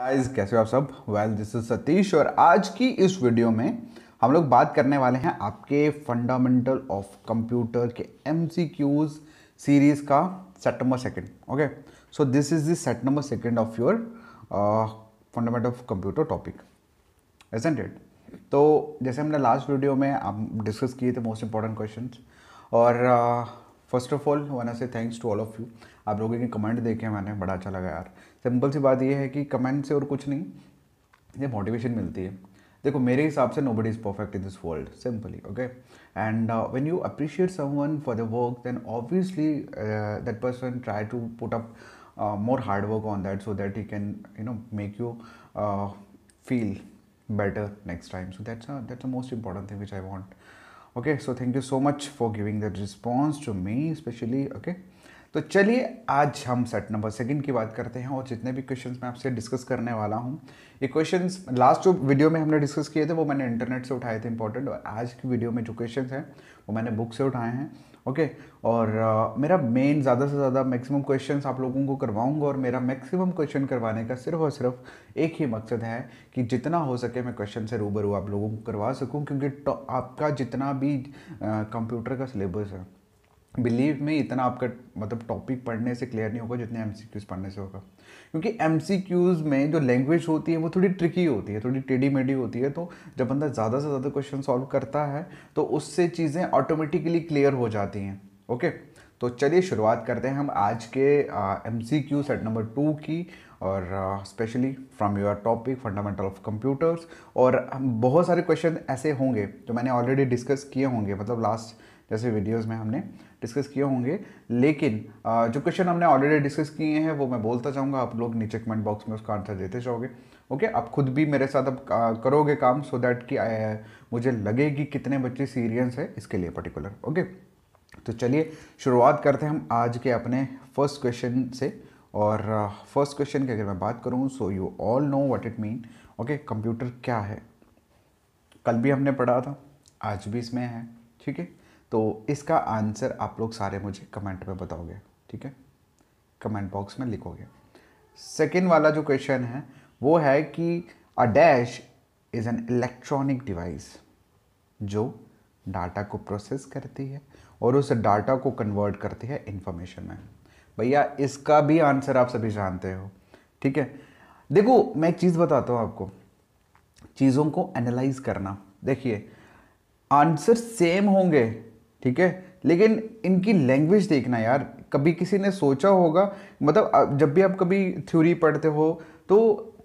Guys कैसे हो आप सब वेल दिस इज सतीश और आज की इस वीडियो में हम लोग बात करने वाले हैं आपके फंडामेंटल ऑफ कंप्यूटर के एम सीरीज़ का set number second okay so this is the number second of your fundamental of computer topic एजेंट तो जैसे हमने लास्ट वीडियो में आप डिस्कस किए थे मोस्ट इंपॉर्टेंट क्वेश्चन और uh, first of all one से thanks to all of you आप लोगों के कमेंट देखे मैंने बड़ा अच्छा लगा यार सिंपल सी बात यह है कि कमेंट से और कुछ नहीं ये मोटिवेशन मिलती है देखो मेरे हिसाब से nobody is perfect in this world simply okay and when you appreciate someone for the work then obviously that person try to put up more hard work on that so that he can you know make you feel better next time so that's that's that's most important thing which I want okay so thank you so much for giving the response to me specially okay तो चलिए आज हम set number second की बात करते हैं और जितने भी क्वेश्चन मैं आपसे डिस्कस करने वाला हूँ ये क्वेश्चन लास्ट जो वीडियो में हमने डिस्कस किए थे वो मैंने इंटरनेट से उठाए थे इंपॉर्टेंट और आज की वीडियो में जो क्वेश्चन हैं वो मैंने बुक से उठाए हैं ओके okay? और आ, मेरा मेन ज़्यादा से ज़्यादा मैक्सिमम क्वेश्चंस आप लोगों को करवाऊंगा और मेरा मैक्सिमम क्वेश्चन करवाने का सिर्फ और सिर्फ एक ही मकसद है कि जितना हो सके मैं क्वेश्चन से रूबरू आप लोगों को करवा सकूं क्योंकि आपका जितना भी कंप्यूटर का सिलेबस है बिलीव में इतना आपका मतलब टॉपिक पढ़ने से क्लियर नहीं होगा जितने एम पढ़ने से होगा क्योंकि एम में जो लैंग्वेज होती है वो थोड़ी ट्रिकी होती है थोड़ी टेढ़ी मेढ़ी होती है तो जब बंदा ज़्यादा से ज़्यादा क्वेश्चन सॉल्व करता है तो उससे चीज़ें ऑटोमेटिकली क्लियर हो जाती हैं ओके तो चलिए शुरुआत करते हैं हम आज के M C Q set number two की और specially from your topic fundamental of computers और बहुत सारे क्वेश्चन ऐसे होंगे जो मैंने ऑलरेडी डिस्कस किए होंगे मतलब लास्ट जैसे वीडियोस में हमने डिस्कस किए होंगे लेकिन जो क्वेश्चन हमने ऑलरेडी डिस्कस किए हैं वो मैं बोलता चाहूँगा आप लोग नीचे कमेंट बॉक्स में उसका आंसर देते जाओगे ओके आप खुद भी मेरे साथ अब करोगे काम सो दैट कि मुझे लगे कि कितने बच्चे सीरियस है इसके लिए पर्टिकुलर ओके तो चलिए शुरुआत करते हैं हम आज के अपने फर्स्ट क्वेश्चन से और फर्स्ट क्वेश्चन की अगर मैं बात करूँ so you all know what it mean okay computer क्या है कल भी हमने पढ़ा था आज भी इसमें है ठीक है तो इसका आंसर आप लोग सारे मुझे कमेंट में बताओगे ठीक है कमेंट बॉक्स में लिखोगे सेकेंड वाला जो क्वेश्चन है वो है कि a dash is an electronic device जो डाटा को प्रोसेस करती है और उस डाटा को कन्वर्ट करती है इन्फॉर्मेशन में भैया इसका भी आंसर आप सभी जानते हो ठीक है देखो मैं एक चीज़ बताता हूँ आपको चीज़ों को एनालाइज करना देखिए आंसर सेम होंगे ठीक है लेकिन इनकी लैंग्वेज देखना यार कभी किसी ने सोचा होगा मतलब जब भी आप कभी थ्योरी पढ़ते हो तो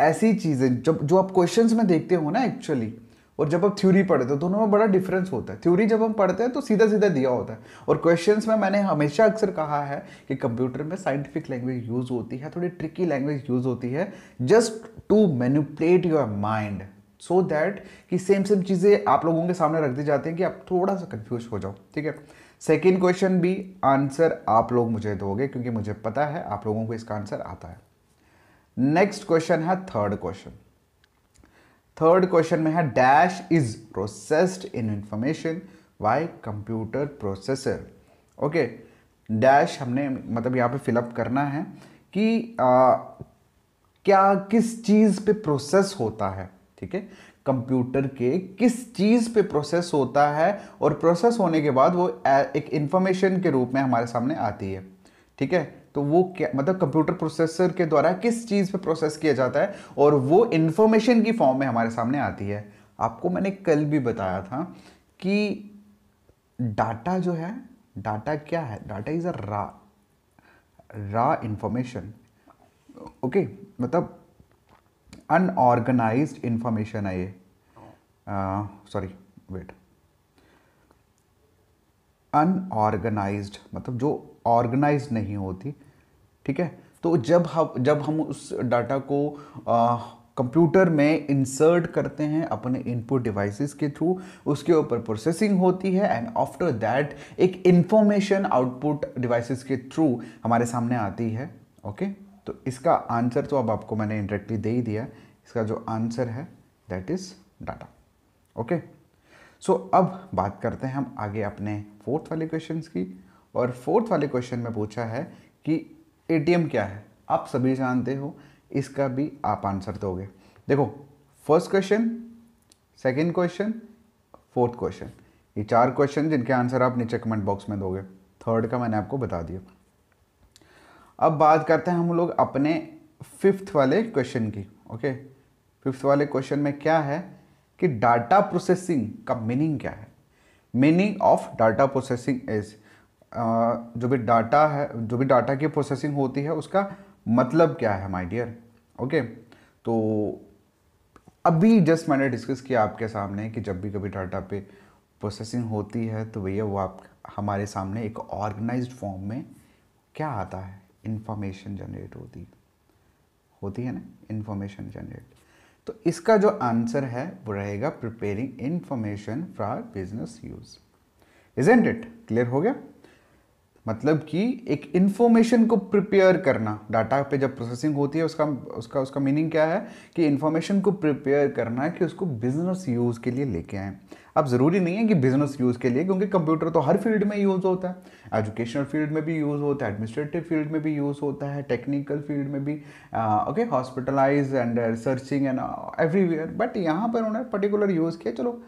ऐसी चीज़ें जब जो आप क्वेश्चन में देखते हो ना एक्चुअली और जब आप थ्योरी पढ़ते हो दोनों में बड़ा डिफरेंस होता है थ्योरी जब हम पढ़ते हैं तो सीधा सीधा दिया होता है और क्वेश्चंस में मैंने हमेशा अक्सर कहा है कि कंप्यूटर में साइंटिफिक लैंग्वेज यूज़ होती है थोड़ी ट्रिकी लैंग्वेज यूज़ होती है just to manipulate your mind so so that कि सेम सेम चीज़ें आप लोगों के सामने रख दी जाती हैं कि आप थोड़ा सा कन्फ्यूज हो जाओ ठीक है सेकेंड क्वेश्चन भी आंसर आप लोग मुझे दोगे क्योंकि मुझे पता है आप लोगों को इसका आंसर आता है नेक्स्ट क्वेश्चन है थर्ड क्वेश्चन थर्ड क्वेश्चन में है dash is processed in information by computer processor okay dash हमने मतलब यहाँ पे फिलअप करना है कि आ, क्या किस चीज़ पे प्रोसेस होता है ठीक है कंप्यूटर के किस चीज़ पे प्रोसेस होता है और प्रोसेस होने के बाद वो एक इंफॉर्मेशन के रूप में हमारे सामने आती है ठीक है तो वो क्या मतलब कंप्यूटर प्रोसेसर के द्वारा किस चीज़ पे प्रोसेस किया जाता है और वो इंफॉर्मेशन की फॉर्म में हमारे सामने आती है आपको मैंने कल भी बताया था कि डाटा जो है डाटा क्या है डाटा इज़ अ रा रा ओके मतलब अनऑर्गेनाइज्ड इंफॉर्मेशन है ये सॉरी वेट अनऑर्गेनाइज्ड मतलब जो ऑर्गेनाइज नहीं होती ठीक है तो जब हम हाँ, जब हम उस डाटा को कंप्यूटर में इंसर्ट करते हैं अपने इनपुट डिवाइसेस के थ्रू उसके ऊपर प्रोसेसिंग होती है एंड आफ्टर दैट एक इंफॉर्मेशन आउटपुट डिवाइसेस के थ्रू हमारे सामने आती है ओके okay? तो इसका आंसर तो अब आपको मैंने इंडरेक्टली दे ही दिया इसका जो आंसर है that is data okay so अब बात करते हैं हम आगे अपने फोर्थ वाले क्वेश्चन की और फोर्थ वाले क्वेश्चन में पूछा है कि ए क्या है आप सभी जानते हो इसका भी आप आंसर दोगे देखो first question second question fourth question ये चार क्वेश्चन जिनके आंसर आप नीचे कमेंट बॉक्स में दोगे थर्ड का मैंने आपको बता दिया अब बात करते हैं हम लोग अपने फिफ्थ वाले क्वेश्चन की ओके फिफ्थ वाले क्वेश्चन में क्या है कि डाटा प्रोसेसिंग का मीनिंग क्या है meaning of data processing is जो भी डाटा है जो भी डाटा की प्रोसेसिंग होती है उसका मतलब क्या है माय डियर ओके तो अभी जस्ट मैंने डिस्कस किया आपके सामने कि जब भी कभी डाटा पे प्रोसेसिंग होती है तो भैया वो आप हमारे सामने एक ऑर्गेनाइज्ड फॉर्म में क्या आता है इन्फॉर्मेशन जनरेट होती होती है ना इन्फॉर्मेशन जनरेट तो इसका जो आंसर है वो रहेगा preparing information for business use isn't it clear हो गया मतलब कि एक इन्फॉर्मेशन को प्रिपेयर करना डाटा पे जब प्रोसेसिंग होती है उसका उसका उसका मीनिंग क्या है कि इन्फॉर्मेशन को प्रिपेयर करना है कि उसको बिजनेस यूज़ के लिए लेके आएँ अब ज़रूरी नहीं है कि बिजनेस यूज़ के लिए क्योंकि कंप्यूटर तो हर फील्ड में यूज़ होता है एजुकेशनल फील्ड में भी यूज़ होता है एडमिनिस्ट्रेटिव फील्ड में भी यूज़ होता है टेक्निकल फील्ड में भी okay hospitalize and searching and everywhere but यहाँ पर उन्होंने पर्टिकुलर यूज़ किया चलो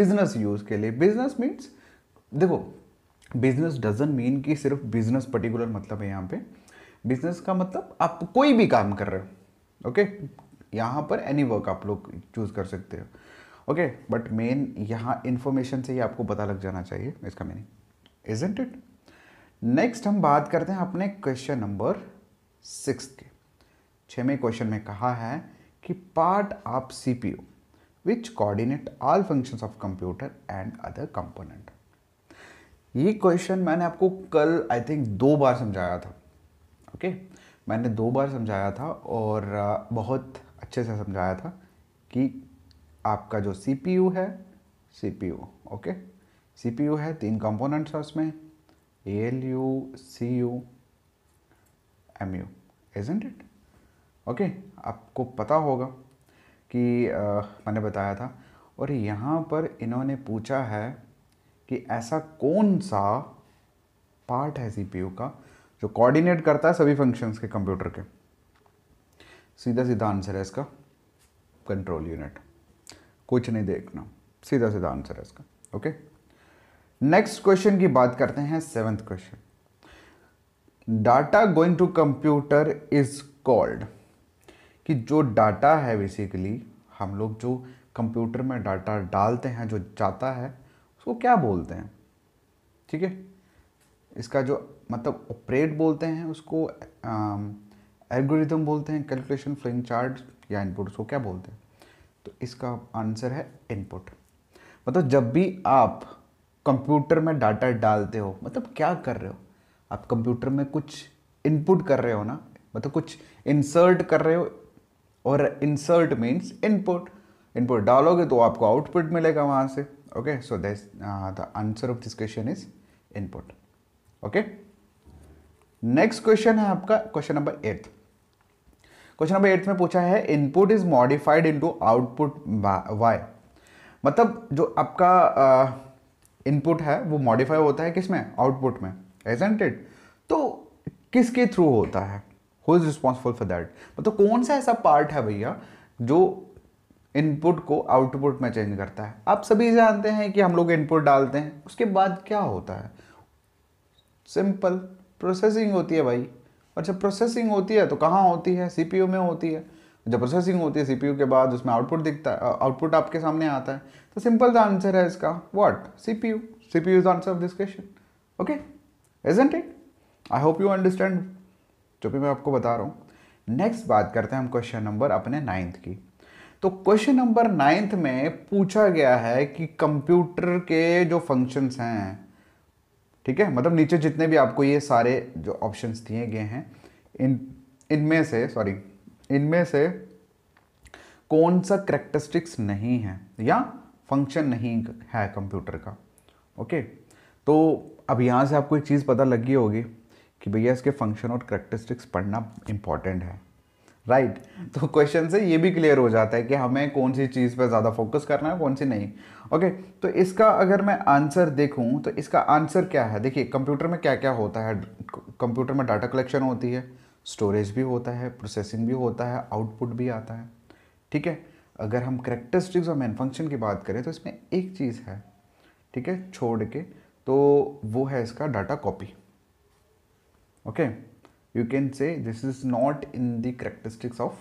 बिजनेस यूज़ के लिए बिजनेस मीन्स देखो बिजनेस डजन मीन कि सिर्फ बिजनेस पर्टिकुलर मतलब है यहाँ पे बिजनेस का मतलब आप कोई भी काम कर रहे हो ओके यहाँ पर एनी वर्क आप लोग चूज़ कर सकते हो ओके बट मेन यहाँ इन्फॉर्मेशन से ही आपको पता लग जाना चाहिए इसका मीनिंग इजेंट इट नेक्स्ट हम बात करते हैं अपने क्वेश्चन नंबर सिक्स के छवें क्वेश्चन में कहा है कि part of C P U which coordinate all functions of computer and other component ये क्वेश्चन मैंने आपको कल आई थिंक दो बार समझाया था ओके okay? मैंने दो बार समझाया था और बहुत अच्छे से समझाया था कि आपका जो सी है सी ओके सी है तीन कंपोनेंट्स है उसमें A L U C U M U isn't it okay आपको पता होगा कि आ, मैंने बताया था और यहाँ पर इन्होंने पूछा है कि ऐसा कौन सा पार्ट है सीपीयू का जो कोऑर्डिनेट करता है सभी फंक्शंस के कंप्यूटर के सीधा सीधा आंसर है इसका कंट्रोल यूनिट कुछ नहीं देखना सीधा सीधा आंसर है इसका ओके नेक्स्ट क्वेश्चन की बात करते हैं seventh question data going to computer is called कि जो डाटा है बेसिकली हम लोग जो कंप्यूटर में डाटा डालते हैं जो जाता है उसको क्या बोलते हैं ठीक है इसका जो मतलब ऑपरेट बोलते हैं उसको एल्गोरिथम बोलते हैं कैलकुलेशन फ्लिंग चार्ट या इनपुट उसको क्या बोलते हैं तो इसका आंसर है इनपुट मतलब जब भी आप कंप्यूटर में डाटा डालते हो मतलब क्या कर रहे हो आप कंप्यूटर में कुछ इनपुट कर रहे हो ना मतलब कुछ इंसर्ट कर रहे हो और इंसर्ट मीन्स इनपुट इनपुट डालोगे तो आपको आउटपुट मिलेगा वहाँ से okay so that's uh, the answer of this question is input okay next question है आपका question number 8 question number 8 mein pucha hai input is modified into output y matlab जो आपका इनपुट uh, है वो modify होता है hai kisme output में isn't it तो किसके थ्रू होता है who is responsible for that मतलब कौन सा ऐसा पार्ट है भैया जो इनपुट को आउटपुट में चेंज करता है आप सभी जानते हैं कि हम लोग इनपुट डालते हैं उसके बाद क्या होता है सिंपल प्रोसेसिंग होती है भाई और जब प्रोसेसिंग होती है तो कहाँ होती है सीपीयू में होती है जब प्रोसेसिंग होती है सीपीयू के बाद उसमें आउटपुट दिखता है आउटपुट आपके सामने आता है तो सिंपल सा आंसर है इसका what CPU CPU is answer of this question okay isn't it I hope you understand जो भी मैं आपको बता रहा हूँ नेक्स्ट बात करते हैं हम क्वेश्चन नंबर अपने नाइन्थ की तो क्वेश्चन नंबर नाइन्थ में पूछा गया है कि कंप्यूटर के जो फंक्शंस हैं ठीक है मतलब नीचे जितने भी आपको ये सारे जो ऑप्शंस दिए गए हैं इन इनमें से सॉरी इनमें से कौन सा करेक्टरिस्टिक्स नहीं है या फंक्शन नहीं है कंप्यूटर का ओके तो अब यहाँ से आपको एक चीज़ पता लगी होगी कि भैया इसके फंक्शन और करेक्टरिस्टिक्स पढ़ना इम्पॉर्टेंट है राइट right. तो क्वेश्चन से ये भी क्लियर हो जाता है कि हमें कौन सी चीज़ पर ज़्यादा फोकस करना है कौन सी नहीं ओके okay, तो इसका अगर मैं आंसर देखूं तो इसका आंसर क्या है देखिए कंप्यूटर में क्या क्या होता है कंप्यूटर में डाटा कलेक्शन होती है स्टोरेज भी होता है प्रोसेसिंग भी होता है आउटपुट भी आता है ठीक है अगर हम करेक्टरिस्टिक्स और मेन फंक्शन की बात करें तो इसमें एक चीज़ है ठीक है छोड़ के तो वो है इसका data copy okay okay? you can say this is not in the characteristics of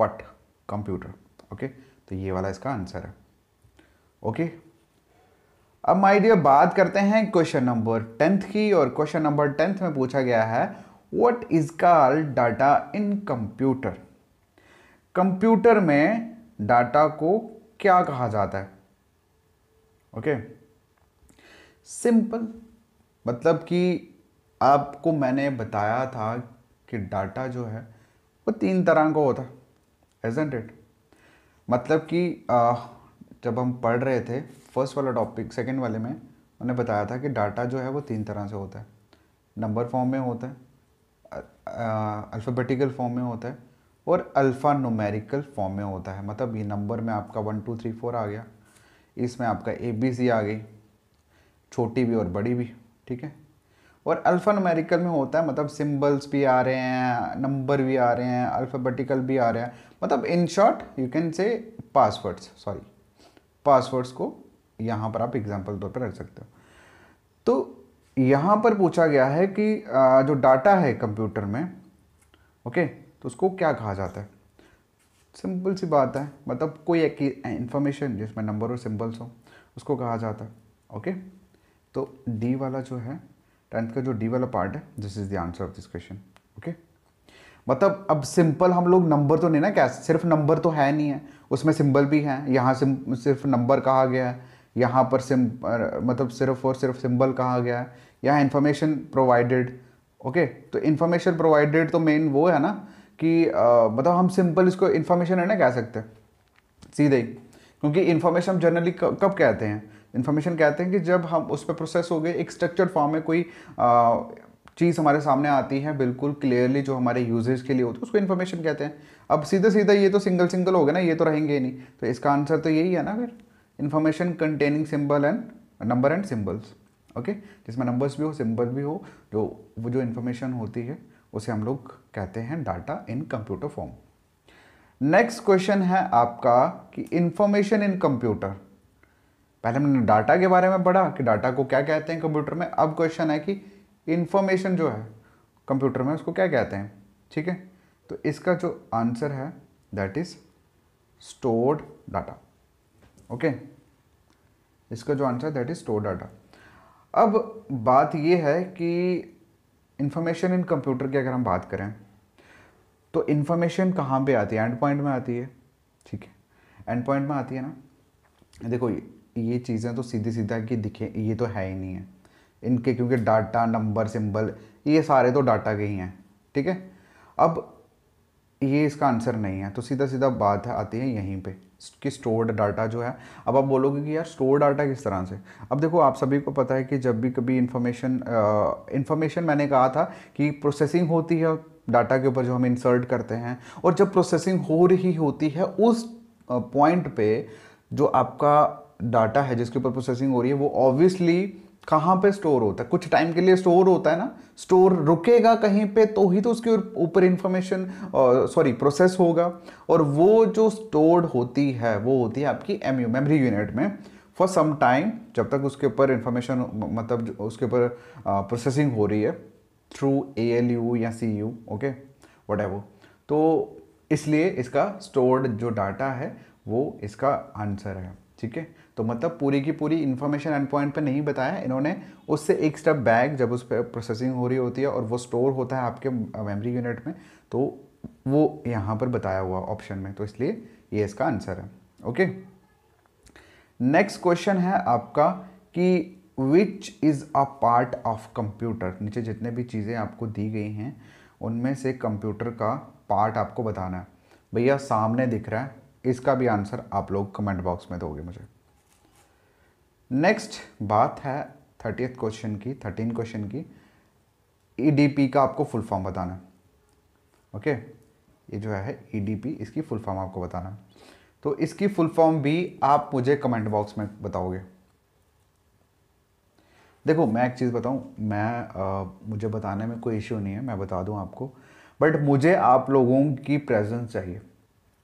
what computer okay तो ये वाला इसका आंसर है ओके अब माय डियर बात करते हैं क्वेश्चन नंबर टेंथ की और क्वेश्चन नंबर टेंथ में पूछा गया है what is call data in computer computer में डाटा को क्या कहा जाता है ओके okay? सिंपल मतलब कि आपको मैंने बताया था कि डाटा जो है वो तीन तरह का होता एजेंट इट मतलब कि जब हम पढ़ रहे थे फर्स्ट वाला टॉपिक सेकेंड वाले में मैंने बताया था कि डाटा जो है वो तीन तरह से होता है नंबर फॉर्म में होता है अल्फ़ाबेटिकल फॉर्म में होता है और अल्फ़ा नोमेरिकल फॉर्म में होता है मतलब ये नंबर में आपका वन टू थ्री फोर आ गया इसमें आपका ए बी सी आ गई छोटी भी और बड़ी भी ठीक है और अल्फ़ा नमेरिकल में होता है मतलब सिम्बल्स भी आ रहे हैं नंबर भी आ रहे हैं अल्फ़ाबेटिकल भी आ रहे हैं मतलब in short you can say passwords sorry passwords को यहाँ पर आप एग्जाम्पल तौर पर रख सकते हो तो यहाँ पर पूछा गया है कि जो डाटा है कंप्यूटर में ओके तो उसको क्या कहा जाता है सिंपल सी बात है मतलब कोई एक इंफॉर्मेशन जिसमें नंबर और सिंबल्स हो उसको कहा जाता है ओके तो डी वाला जो है टेंथ का जो डी वाला पार्ट है this is the answer of this question okay मतलब अब सिंपल हम लोग नंबर तो नहीं ना क्या सिर्फ नंबर तो है नहीं है उसमें सिंबल भी है यहाँ सिर्फ नंबर कहा गया है यहाँ पर सिम मतलब सिर्फ और सिर्फ सिंबल कहा गया है यहाँ इंफॉर्मेशन प्रोवाइडेड ओके तो इन्फॉर्मेशन प्रोवाइडेड तो मेन वो है ना कि आ, मतलब हम सिंपल इसको इन्फॉर्मेशन है ना कह सकते हैं सीधे ही क्योंकि इन्फॉर्मेशन हम जनरली कब कहते हैं इन्फॉर्मेशन कहते हैं कि जब हम उस पर प्रोसेस हो गए एक स्ट्रक्चर्ड फॉर्म में कोई चीज़ हमारे सामने आती है बिल्कुल क्लियरली जो हमारे यूजेज के लिए होती है उसको इन्फॉर्मेशन कहते हैं अब सीधा सीधा ये तो सिंगल सिंगल हो गया ना ये तो रहेंगे नहीं तो इसका आंसर तो यही है ना फिर information containing symbol and number and symbols okay जिसमें नंबर्स भी हो सिंबल भी हो जो वो जो इन्फॉर्मेशन होती है उसे हम लोग कहते हैं data in computer form next question है आपका कि इन्फॉर्मेशन इन कंप्यूटर पहले हमने डाटा के बारे में पढ़ा कि डाटा को क्या कहते हैं कंप्यूटर में अब क्वेश्चन है कि इन्फॉर्मेशन जो है कंप्यूटर में उसको क्या कहते हैं ठीक है तो इसका जो आंसर है that is stored data okay इसका जो आंसर है दैट इज स्टोर्ड डाटा अब बात ये है कि इन्फॉर्मेशन इन कंप्यूटर की अगर हम बात करें तो इन्फॉर्मेशन कहाँ पे आती है एंड पॉइंट में आती है ठीक है एंड पॉइंट में आती है ना देखो ये ये चीज़ें तो सीधी सीधा कि दिखे ये तो है ही नहीं है इनके क्योंकि डाटा नंबर सिंबल ये सारे तो डाटा के ही हैं ठीक है अब ये इसका आंसर नहीं है तो सीधा सीधा बात है आती है यहीं पे कि स्टोर्ड डाटा जो है अब आप बोलोगे कि यार स्टोर डाटा किस तरह से अब देखो आप सभी को पता है कि जब भी कभी इन्फॉर्मेशन इन्फॉर्मेशन मैंने कहा था कि प्रोसेसिंग होती है डाटा के ऊपर जो हम इंसर्ट करते हैं और जब प्रोसेसिंग हो रही होती है उस पॉइंट पे जो आपका डाटा है जिसके ऊपर प्रोसेसिंग हो रही है वो ऑब्वियसली कहाँ पे स्टोर होता है कुछ टाइम के लिए स्टोर होता है ना स्टोर रुकेगा कहीं पे तो ही तो उसके ऊपर इंफॉर्मेशन सॉरी प्रोसेस होगा और वो जो स्टोर्ड होती है वो होती है आपकी एम यू मेमरी यूनिट में फॉर सम टाइम जब तक उसके ऊपर इंफॉर्मेशन मतलब उसके ऊपर प्रोसेसिंग हो रही है थ्रू ए एल यू या C U okay whatever तो इसलिए इसका स्टोर्ड जो डाटा है वो इसका आंसर है ठीक है तो मतलब पूरी की पूरी इन्फॉर्मेशन एंड पॉइंट पे नहीं बताया इन्होंने उससे एक स्टेप बैग जब उस पर प्रोसेसिंग हो रही होती है और वो स्टोर होता है आपके मेमोरी यूनिट में तो वो यहाँ पर बताया हुआ ऑप्शन में तो इसलिए ये इसका आंसर है ओके नेक्स्ट क्वेश्चन है आपका कि which is a part of computer नीचे जितने भी चीज़ें आपको दी गई हैं उनमें से कंप्यूटर का पार्ट आपको बताना है भैया सामने दिख रहा है इसका भी आंसर आप लोग कमेंट बॉक्स में दोगे मुझे नेक्स्ट बात है थर्टी क्वेश्चन की थर्टीन क्वेश्चन की ईडीपी e का आपको फुल फॉर्म बताना ओके ये जो है ई e इसकी फुल फॉर्म आपको बताना तो इसकी फुल फॉर्म भी आप मुझे कमेंट बॉक्स में बताओगे देखो मैं एक चीज़ बताऊं मैं आ, मुझे बताने में कोई इश्यू नहीं है मैं बता दूं आपको बट मुझे आप लोगों की प्रेजेंस चाहिए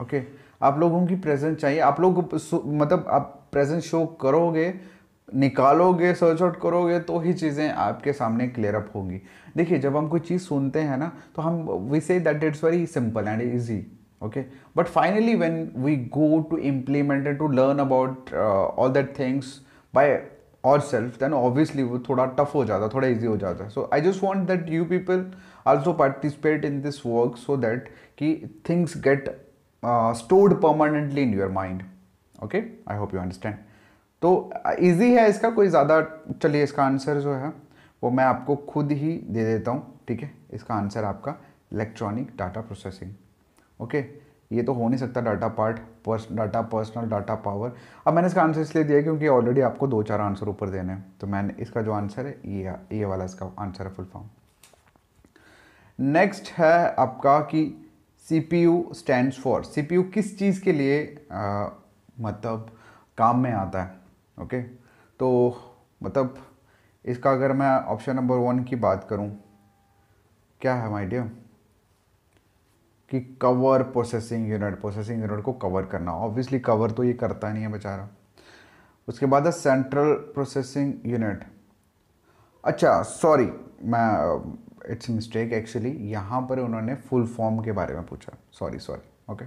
ओके okay? आप लोगों की प्रेजेंस चाहिए आप लोग मतलब आप प्रेजेंस शो करोगे निकालोगे सर्च आउट करोगे तो ही चीज़ें आपके सामने क्लियर अप होंगी देखिए जब हम कोई चीज़ सुनते हैं ना तो हम we say that it's very simple and easy okay but finally when we go to implement and to learn about all that things by और सेल्फ दैन ऑब्वियसली वो थोड़ा टफ हो जाता थोड़ा ईजी हो जाता सो I just want that you people also participate in this work so that कि things get stored permanently in your mind okay I hope you understand तो ईजी uh, है इसका कोई ज़्यादा चलिए इसका आंसर जो है वो मैं आपको खुद ही दे देता हूँ ठीक है इसका आंसर आपका इलेक्ट्रॉनिक डाटा प्रोसेसिंग ओके ये तो हो नहीं सकता डाटा पार्ट पर्स डाटा पर्सनल डाटा पावर अब मैंने इसका आंसर इसलिए दिया क्योंकि ऑलरेडी आपको दो चार आंसर ऊपर देने हैं तो मैंने इसका जो आंसर है ये ये वाला इसका आंसर है फुल फॉर्म नेक्स्ट है आपका कि C P U stand for C P U किस चीज़ के लिए आ, मतलब काम में आता है ओके तो मतलब इसका अगर मैं ऑप्शन नंबर वन की बात करूं क्या है माय डियर कि cover processing unit processing unit को कवर करना ऑब्वियसली कवर तो ये करता नहीं है बेचारा उसके बाद है सेंट्रल प्रोसेसिंग यूनिट अच्छा सॉरी मैं इट्स मिस्टेक एक्चुअली यहाँ पर उन्होंने फुल फॉर्म के बारे में पूछा सॉरी सॉरी ओके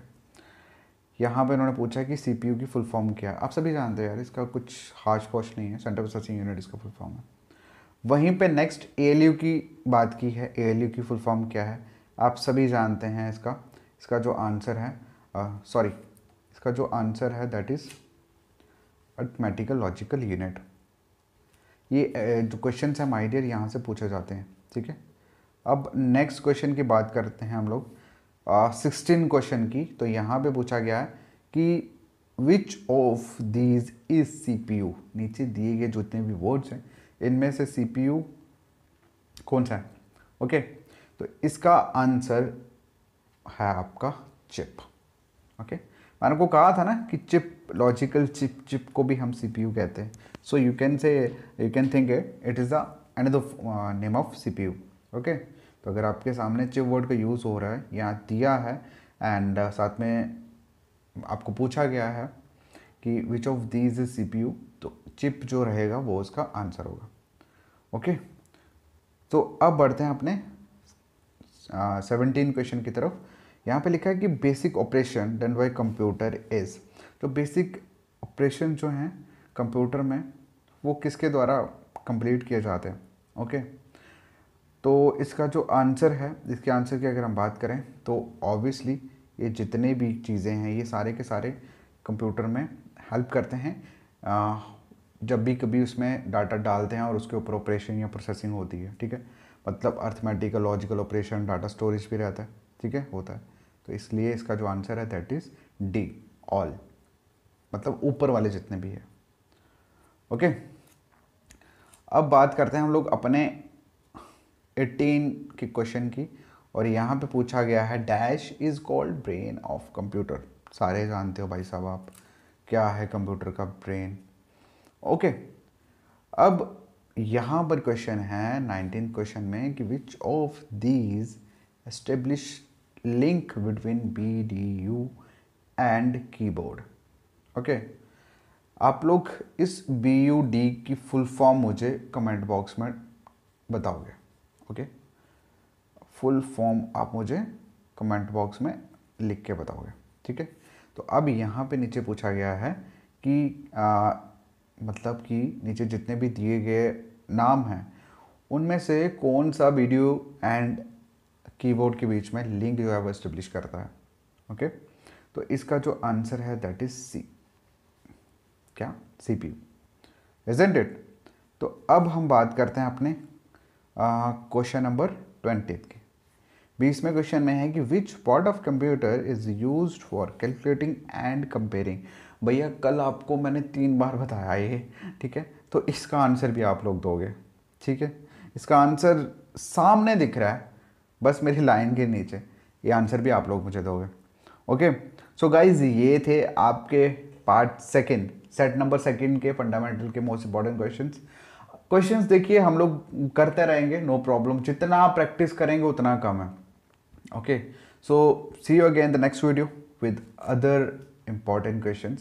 यहाँ पर उन्होंने पूछा कि सी की फुल फॉर्म क्या है आप सभी जानते हैं यार इसका कुछ हार्श पॉश नहीं है सेंटर प्रोसेसिंग यूनिट इसका फुल फॉर्म है वहीं पे नेक्स्ट ए की बात की है ए की फुल फॉर्म क्या है आप सभी जानते हैं इसका इसका जो आंसर है सॉरी uh, इसका जो आंसर है that is arithmetical logical unit ये जो क्वेश्चन है माइडियर यहाँ से पूछे जाते हैं ठीक है अब नेक्स्ट क्वेश्चन की बात करते हैं हम लोग सिक्सटीन क्वेश्चन की तो यहाँ पे पूछा गया है कि which of these is U नीचे दिए गए जितने भी वर्ड्स हैं इनमें से यू कौन सा है ओके okay? तो इसका आंसर है आपका चिप ओके okay? मैंने आपको कहा था ना कि चिप लॉजिकल चिप चिप को भी हम यू कहते हैं so you can say you can think it is the end the name of U okay तो अगर आपके सामने चिप वर्ड का यूज़ हो रहा है यहाँ दिया है एंड uh, साथ में आपको पूछा गया है कि which of these is C तो चिप जो रहेगा वो उसका आंसर होगा ओके okay? तो अब बढ़ते हैं अपने सेवनटीन uh, क्वेश्चन की तरफ यहाँ पे लिखा है कि basic operation done by computer is तो बेसिक ऑपरेशन जो हैं कंप्यूटर में वो किसके द्वारा कंप्लीट किए जाते हैं ओके okay? तो इसका जो आंसर है इसके आंसर की अगर हम बात करें तो ऑब्वियसली ये जितने भी चीज़ें हैं ये सारे के सारे कंप्यूटर में हेल्प करते हैं आ, जब भी कभी उसमें डाटा डालते हैं और उसके ऊपर ऑपरेशन या प्रोसेसिंग होती है ठीक है मतलब arithmetical logical operation data storage भी रहता है ठीक है होता है तो इसलिए इसका जो आंसर है दैट इज़ डी ऑल मतलब ऊपर वाले जितने भी है ओके अब बात करते हैं हम लोग अपने एटीन की क्वेश्चन की और यहाँ पे पूछा गया है dash is called brain of computer सारे जानते हो भाई साहब आप क्या है कंप्यूटर का ब्रेन ओके okay. अब यहाँ पर क्वेश्चन है नाइनटीन क्वेश्चन में कि which of these establish link between B D U and keyboard okay आप लोग इस बी यू डी की फुल फॉर्म मुझे कमेंट बॉक्स में बताओगे ओके फुल फॉर्म आप मुझे कमेंट बॉक्स में लिख के बताओगे ठीक है तो अब यहाँ पे नीचे पूछा गया है कि आ, मतलब कि नीचे जितने भी दिए गए नाम हैं उनमें से कौन सा वीडियो एंड कीबोर्ड के बीच में लिंक जो है वो इस्टेब्लिश करता है ओके तो इसका जो आंसर है दैट इज सी क्या सी पी इट तो अब हम बात करते हैं अपने क्वेश्चन नंबर ट्वेंटी के बीसवें क्वेश्चन में है कि which part of computer is use for calculating and comparing भैया कल आपको मैंने तीन बार बताया ये ठीक है तो इसका आंसर भी आप लोग दोगे ठीक है इसका आंसर सामने दिख रहा है बस मेरी लाइन के नीचे ये आंसर भी आप लोग मुझे दोगे ओके सो गाइज ये थे आपके part second set number second के फंडामेंटल के मोस्ट इंपॉर्टेंट क्वेश्चंस क्वेश्चंस देखिए हम लोग करते रहेंगे नो प्रॉब्लम जितना आप प्रैक्टिस करेंगे उतना कम है okay so see you again the next video with other important question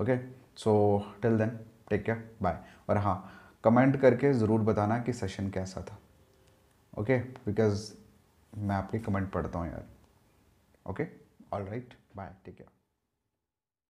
okay so till then take care bye और हाँ कमेंट करके ज़रूर बताना कि सेशन कैसा था ओके okay? बिकॉज मैं आपके कमेंट पढ़ता हूँ यार okay all right bye take care